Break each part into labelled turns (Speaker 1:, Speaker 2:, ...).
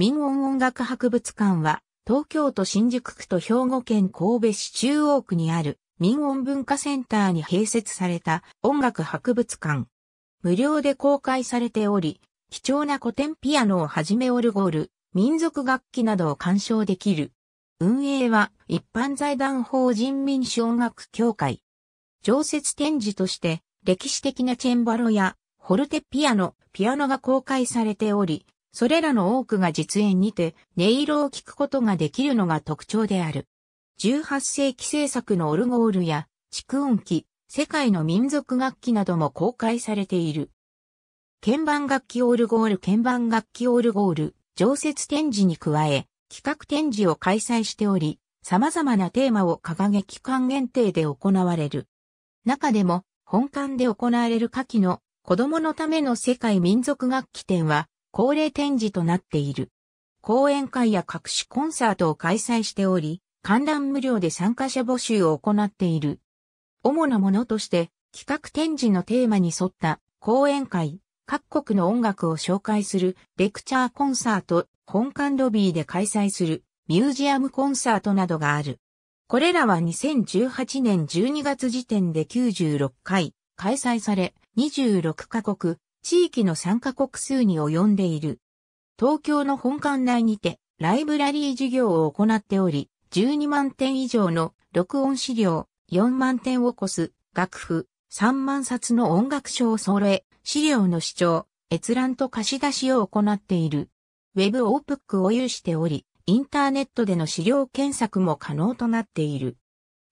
Speaker 1: 民音音楽博物館は、東京都新宿区と兵庫県神戸市中央区にある民音文化センターに併設された音楽博物館。無料で公開されており、貴重な古典ピアノをはじめオルゴール、民族楽器などを鑑賞できる。運営は一般財団法人民主音楽協会。常設展示として歴史的なチェンバロやホルテピアノ、ピアノが公開されており、それらの多くが実演にて音色を聞くことができるのが特徴である。18世紀制作のオルゴールや蓄音機、世界の民族楽器なども公開されている。鍵盤楽器オルゴール鍵盤楽器オルゴール常設展示に加え企画展示を開催しており、様々なテーマを掲げ期間限定で行われる。中でも本館で行われる夏季の子供のための世界民族楽器展は恒例展示となっている。講演会や各種コンサートを開催しており、観覧無料で参加者募集を行っている。主なものとして、企画展示のテーマに沿った講演会、各国の音楽を紹介するレクチャーコンサート、本館ロビーで開催するミュージアムコンサートなどがある。これらは2018年12月時点で96回開催され、26カ国地域の参加国数に及んでいる。東京の本館内にて、ライブラリー授業を行っており、12万点以上の録音資料、4万点を超す楽譜、3万冊の音楽書を揃え、資料の視聴、閲覧と貸し出しを行っている。ウェブオープックを有しており、インターネットでの資料検索も可能となっている。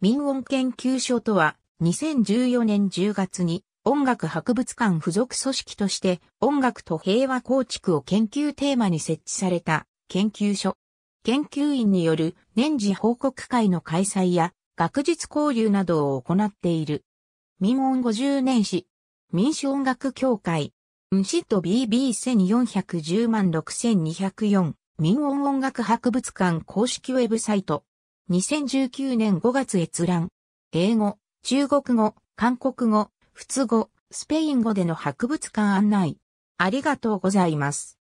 Speaker 1: 民音研究所とは、2014年10月に音楽博物館付属組織として音楽と平和構築を研究テーマに設置された研究所。研究員による年次報告会の開催や学術交流などを行っている。民音50年史、民主音楽協会、ンシット BB1410 万6204、民音音楽博物館公式ウェブサイト。2019年5月閲覧。英語、中国語、韓国語、仏語、スペイン語での博物館案内。ありがとうございます。